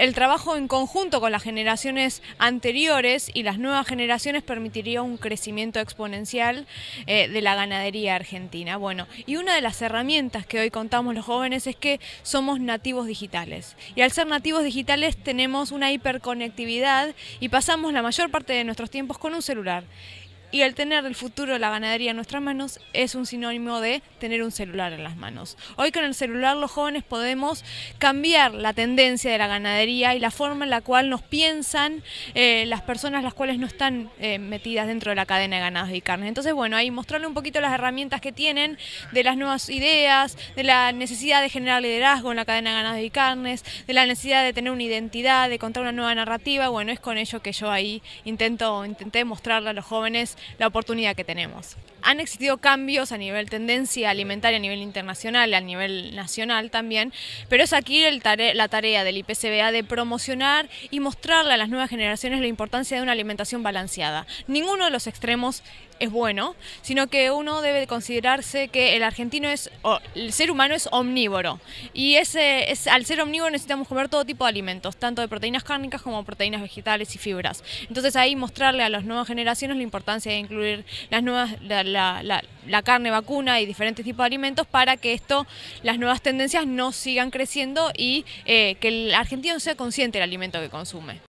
el trabajo en conjunto con las generaciones anteriores y las nuevas generaciones permitiría un crecimiento exponencial eh, de la ganadería argentina. Bueno, y una de las herramientas que hoy contamos los jóvenes es que somos nativos digitales. Y al ser nativos digitales tenemos una hiperconectividad y pasamos la mayor parte de nuestros tiempos con un celular. Y el tener el futuro de la ganadería en nuestras manos es un sinónimo de tener un celular en las manos. Hoy con el celular los jóvenes podemos cambiar la tendencia de la ganadería y la forma en la cual nos piensan eh, las personas las cuales no están eh, metidas dentro de la cadena de ganados y carnes. Entonces, bueno, ahí mostrarle un poquito las herramientas que tienen, de las nuevas ideas, de la necesidad de generar liderazgo en la cadena de ganados y carnes, de la necesidad de tener una identidad, de contar una nueva narrativa. Bueno, es con ello que yo ahí intento, intenté mostrarle a los jóvenes la oportunidad que tenemos. Han existido cambios a nivel tendencia alimentaria, a nivel internacional, a nivel nacional también, pero es aquí el la tarea del IPCBA de promocionar y mostrarle a las nuevas generaciones la importancia de una alimentación balanceada. Ninguno de los extremos es bueno, sino que uno debe considerarse que el argentino es, o el ser humano es omnívoro. Y ese, es, al ser omnívoro necesitamos comer todo tipo de alimentos, tanto de proteínas cárnicas como proteínas vegetales y fibras. Entonces ahí mostrarle a las nuevas generaciones la importancia de incluir las nuevas, la, la, carne vacuna y diferentes tipos de alimentos para que esto, las nuevas tendencias no sigan creciendo y eh, que el argentino sea consciente del alimento que consume.